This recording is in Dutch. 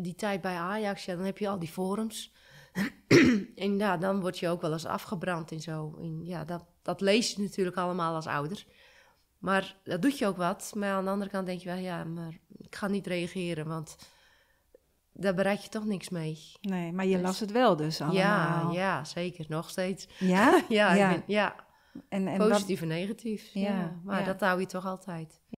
die tijd bij Ajax, ja, dan heb je al die forums. en ja, dan word je ook wel eens afgebrand en zo. ja, dat, dat lees je natuurlijk allemaal als ouder. Maar dat doet je ook wat. Maar aan de andere kant denk je wel, ja, maar ik ga niet reageren, want daar bereik je toch niks mee. Nee, maar je dus- las het wel dus allemaal. Ja, ja zeker. Nog steeds. Ja? ja, ja. Ben, ja. En, en Positief en negatief. Ja, maar dat hou je toch altijd.